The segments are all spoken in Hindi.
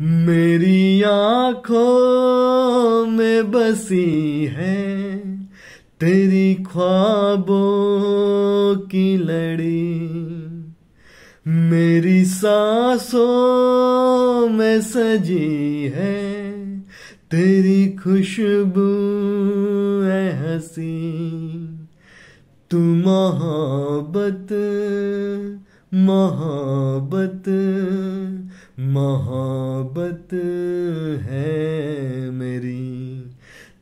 मेरी आंखों में बसी है तेरी ख्वाबों की लड़ी मेरी सांसों में सजी है तेरी खुशबू हसी तू मोहब्बत मोहब्बत मोहब्बत है मेरी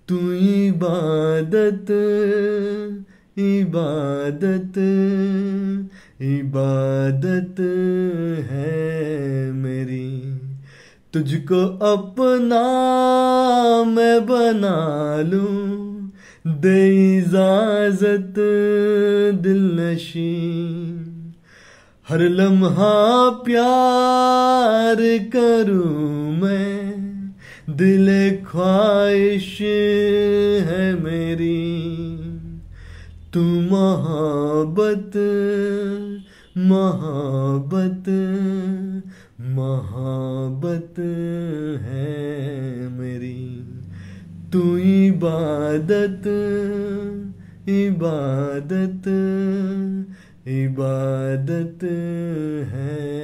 तू इबादत इबादत इबादत है मेरी तुझको अपना मैं बना लूँ दे इजाजत दिल नशी हर लम्हा प्यार प्यार करूं मैं दिल ख्वाहिश है मेरी तू मोहब्बत मोहब्बत मोहब्बत है मेरी तू इबादत इबादत इबादत है